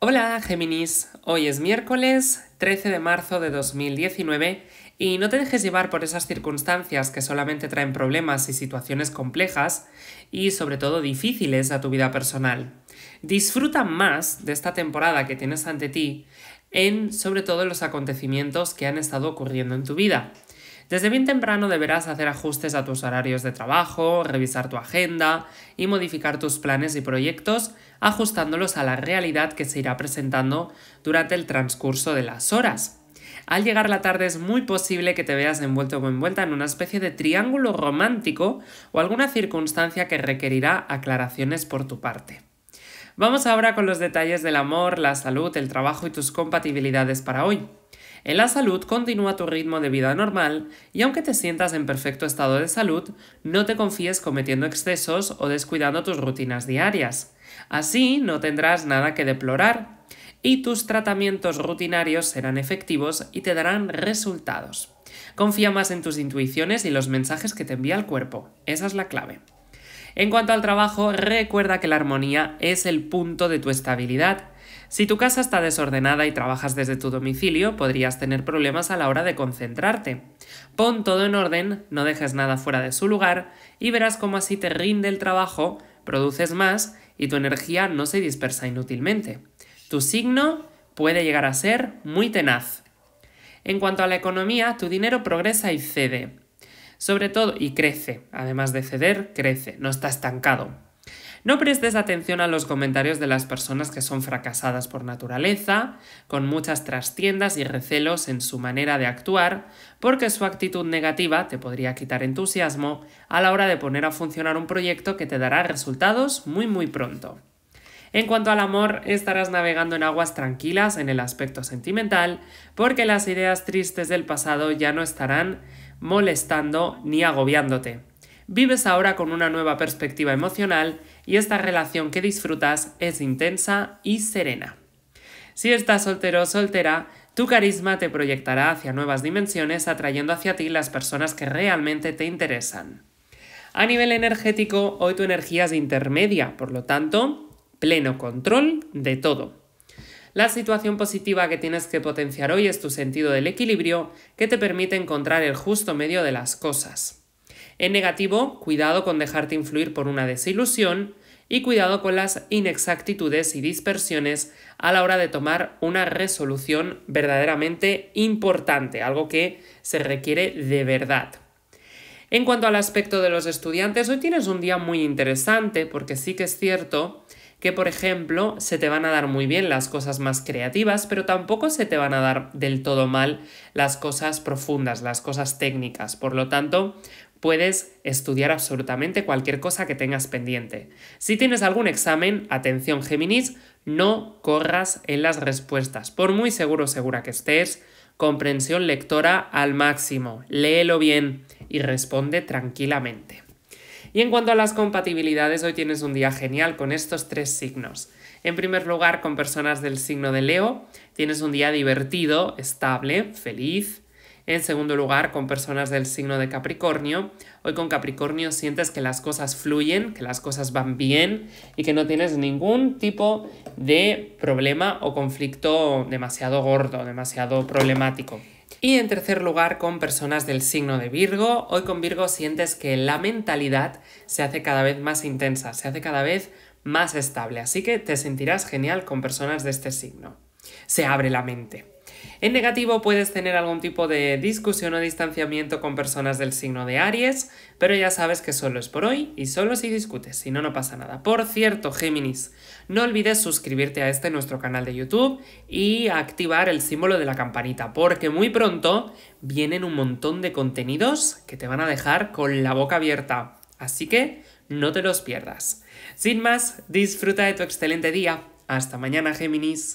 Hola Géminis, hoy es miércoles 13 de marzo de 2019 y no te dejes llevar por esas circunstancias que solamente traen problemas y situaciones complejas y sobre todo difíciles a tu vida personal. Disfruta más de esta temporada que tienes ante ti en sobre todo los acontecimientos que han estado ocurriendo en tu vida. Desde bien temprano deberás hacer ajustes a tus horarios de trabajo, revisar tu agenda y modificar tus planes y proyectos ajustándolos a la realidad que se irá presentando durante el transcurso de las horas. Al llegar la tarde es muy posible que te veas envuelto o envuelta en una especie de triángulo romántico o alguna circunstancia que requerirá aclaraciones por tu parte. Vamos ahora con los detalles del amor, la salud, el trabajo y tus compatibilidades para hoy. En la salud continúa tu ritmo de vida normal y aunque te sientas en perfecto estado de salud, no te confíes cometiendo excesos o descuidando tus rutinas diarias. Así no tendrás nada que deplorar y tus tratamientos rutinarios serán efectivos y te darán resultados. Confía más en tus intuiciones y los mensajes que te envía el cuerpo. Esa es la clave. En cuanto al trabajo, recuerda que la armonía es el punto de tu estabilidad si tu casa está desordenada y trabajas desde tu domicilio, podrías tener problemas a la hora de concentrarte. Pon todo en orden, no dejes nada fuera de su lugar y verás cómo así te rinde el trabajo, produces más y tu energía no se dispersa inútilmente. Tu signo puede llegar a ser muy tenaz. En cuanto a la economía, tu dinero progresa y cede. Sobre todo, y crece. Además de ceder, crece. No está estancado. No prestes atención a los comentarios de las personas que son fracasadas por naturaleza, con muchas trastiendas y recelos en su manera de actuar, porque su actitud negativa te podría quitar entusiasmo a la hora de poner a funcionar un proyecto que te dará resultados muy muy pronto. En cuanto al amor, estarás navegando en aguas tranquilas en el aspecto sentimental, porque las ideas tristes del pasado ya no estarán molestando ni agobiándote. Vives ahora con una nueva perspectiva emocional y esta relación que disfrutas es intensa y serena. Si estás soltero o soltera, tu carisma te proyectará hacia nuevas dimensiones atrayendo hacia ti las personas que realmente te interesan. A nivel energético, hoy tu energía es intermedia, por lo tanto, pleno control de todo. La situación positiva que tienes que potenciar hoy es tu sentido del equilibrio, que te permite encontrar el justo medio de las cosas. En negativo, cuidado con dejarte influir por una desilusión y cuidado con las inexactitudes y dispersiones a la hora de tomar una resolución verdaderamente importante, algo que se requiere de verdad. En cuanto al aspecto de los estudiantes, hoy tienes un día muy interesante porque sí que es cierto que, por ejemplo, se te van a dar muy bien las cosas más creativas, pero tampoco se te van a dar del todo mal las cosas profundas, las cosas técnicas. Por lo tanto, Puedes estudiar absolutamente cualquier cosa que tengas pendiente. Si tienes algún examen, atención Géminis, no corras en las respuestas. Por muy seguro segura que estés, comprensión lectora al máximo. Léelo bien y responde tranquilamente. Y en cuanto a las compatibilidades, hoy tienes un día genial con estos tres signos. En primer lugar, con personas del signo de Leo, tienes un día divertido, estable, feliz, en segundo lugar, con personas del signo de Capricornio. Hoy con Capricornio sientes que las cosas fluyen, que las cosas van bien y que no tienes ningún tipo de problema o conflicto demasiado gordo, demasiado problemático. Y en tercer lugar, con personas del signo de Virgo. Hoy con Virgo sientes que la mentalidad se hace cada vez más intensa, se hace cada vez más estable. Así que te sentirás genial con personas de este signo. Se abre la mente. En negativo puedes tener algún tipo de discusión o distanciamiento con personas del signo de Aries, pero ya sabes que solo es por hoy y solo si discutes, si no, no pasa nada. Por cierto, Géminis, no olvides suscribirte a este nuestro canal de YouTube y activar el símbolo de la campanita, porque muy pronto vienen un montón de contenidos que te van a dejar con la boca abierta. Así que no te los pierdas. Sin más, disfruta de tu excelente día. Hasta mañana, Géminis.